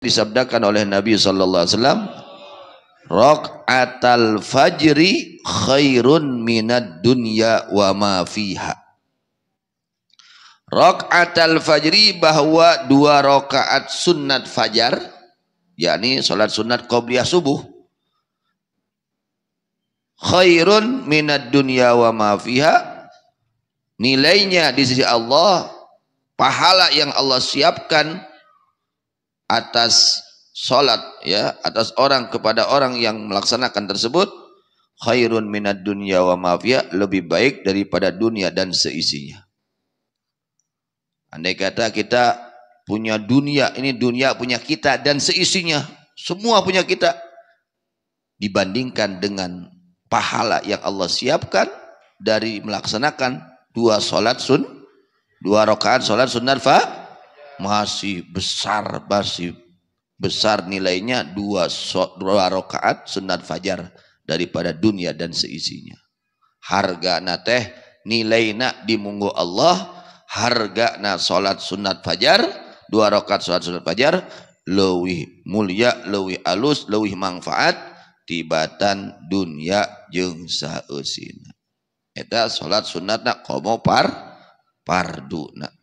disabdakan oleh Nabi sallallahu alaihi wasallam Rak'atal fajri khairun minad dunya wa ma fiha. Rak'atal fajri bahwa dua rakaat sunat fajar yakni salat sunat qabliyah subuh khairun minad dunya wa ma fiha nilainya di sisi Allah pahala yang Allah siapkan atas sholat ya atas orang kepada orang yang melaksanakan tersebut khairun minad dunya wa mafia lebih baik daripada dunia dan seisinya. Andai kata kita punya dunia, ini dunia punya kita dan seisinya, semua punya kita dibandingkan dengan pahala yang Allah siapkan dari melaksanakan dua sholat sun dua rakaat sholat sunnah fa masih besar masih besar nilainya dua, dua rakaat sunat fajar daripada dunia dan seisinya. Harga na teh nilai nak di Allah, harga na salat sunat fajar, dua rakaat salat sunat fajar, lewi mulia, lewi alus, lewi manfaat, tibatan dunia jeng sausina. Eta salat sunat nak komo par, pardu na.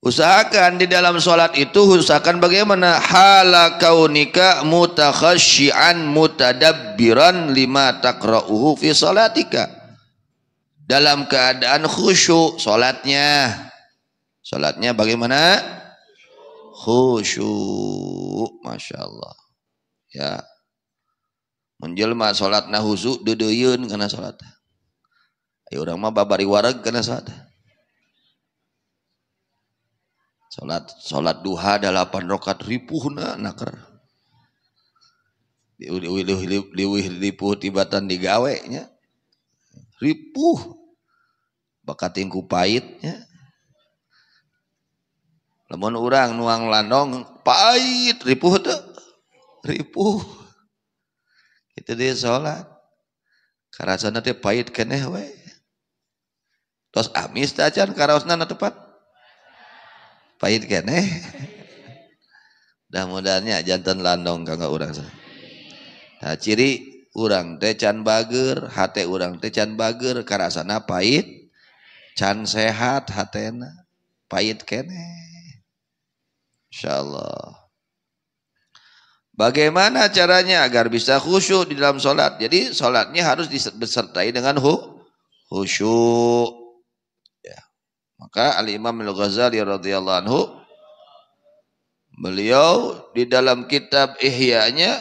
Usahakan di dalam solat itu usahakan bagaimana hala kaunika mutakhasyian mutadabbiran lima takra'uhu fi solatika Dalam keadaan khusyuk solatnya, solatnya bagaimana? Khusyuk. Masya Allah. Ya. Menjelma sholatna khusyuk dedeyeun karena solat, Ayo orang mah babari warag karena sholat. Salat salat duha dalapan rokat ripuhna naker. diwih ripuh tibatan digawe nya. Ripuh bakat tingku pahitnya. Lamun orang nuang landong pait ripuh tuh. Ripuh. Itu dia salat. Karasana teh pait keneh we. Tos amis tajan karaosna na tepat. Pahit kan eh? Dah mudahnya jantan landong kakak orang. Nah, ciri urang teh can bager, hati urang teh can bager, karasana pahit, can sehat hatena, pahit kene. Kan, eh? Insyaallah. Bagaimana caranya agar bisa khusyuk di dalam sholat? Jadi sholatnya harus disertai dengan hu, khusyuk. Maka Al-Imam Al-Ghazali radhiyallahu anhu beliau di dalam kitab Ihya-nya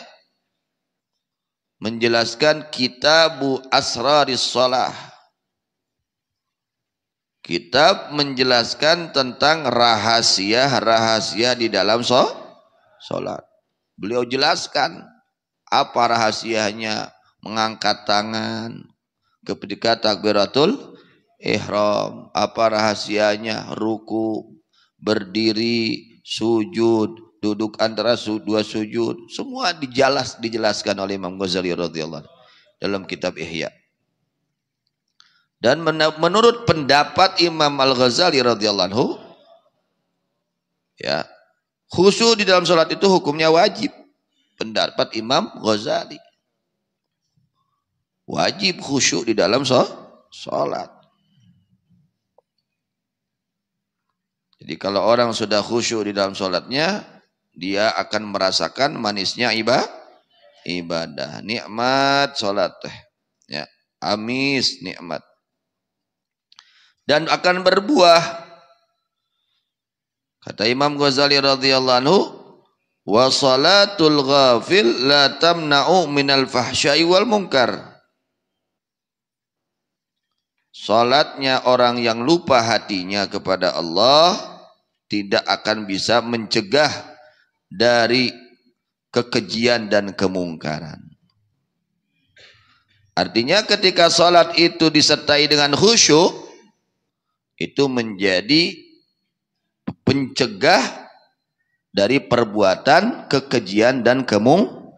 menjelaskan Kitabu Asraris Salah. Kitab menjelaskan tentang rahasia-rahasia di dalam salat. Beliau jelaskan apa rahasianya, mengangkat tangan ketika takbiratul ihram, apa rahasianya, ruku, berdiri, sujud, duduk antara su dua sujud, semua dijelas dijelaskan oleh Imam Ghazali radhiyallahu dalam kitab Ihya. Dan menurut pendapat Imam Al-Ghazali radhiyallahu ya, khusyuk di dalam salat itu hukumnya wajib. Pendapat Imam Ghazali. Wajib khusyuk di dalam salat. Jadi kalau orang sudah khusyuk di dalam sholatnya, dia akan merasakan manisnya ibadah. Ibadah, nikmat sholat. Ya, amis nikmat. Dan akan berbuah. Kata Imam Ghazali radhiyallahu anhu, wa salatul ghafil la tamna'u minal fahsyai wal munkar. Salatnya orang yang lupa hatinya kepada Allah tidak akan bisa mencegah dari kekejian dan kemungkaran. Artinya ketika sholat itu disertai dengan khusyuk, itu menjadi pencegah dari perbuatan kekejian dan kemung.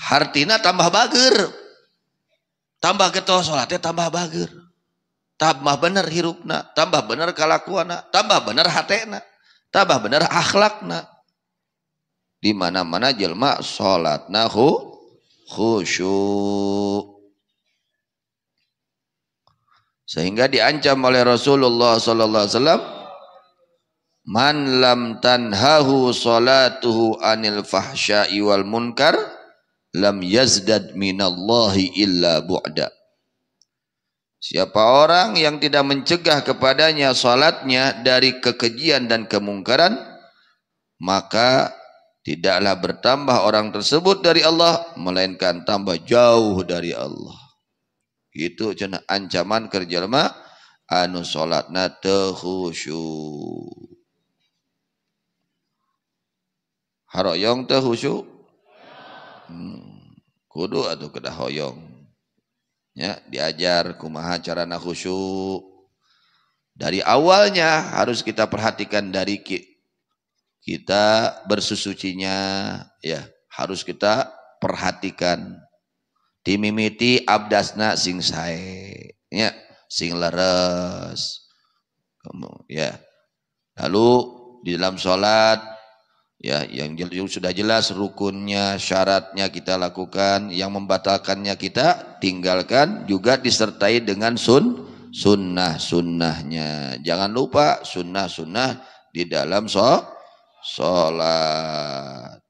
Hartina tambah bager. Tambah getol sholatnya tambah bager tambah benar hirupna, tambah benar kalakuana, tambah benar hatena, tambah benar akhlakna. Di mana-mana jelma sholatna, hu khusyuk. Sehingga diancam oleh Rasulullah SAW. Man lam tanhahu salatuhu anil fahsya'i wal munkar lam yazdad minallahi illa bu'da Siapa orang yang tidak mencegah kepadanya salatnya dari kekejian dan kemungkaran, maka tidaklah bertambah orang tersebut dari Allah, melainkan tambah jauh dari Allah. Itu cina ancaman kerja lemak. anu salatna teu Haroyong teh Hmm. Kudu atau kedahoyong? Ya, diajar kumaha carana khusyuk. Dari awalnya harus kita perhatikan dari ki kita bersusucinya ya, harus kita perhatikan. Timimiti abdasna sing sae. Ya, sing leres. Ya. Lalu di dalam sholat ya yang sudah jelas rukunnya syaratnya kita lakukan yang membatalkannya kita tinggalkan juga disertai dengan sun sunnah sunnahnya jangan lupa sunnah sunnah di dalam sholat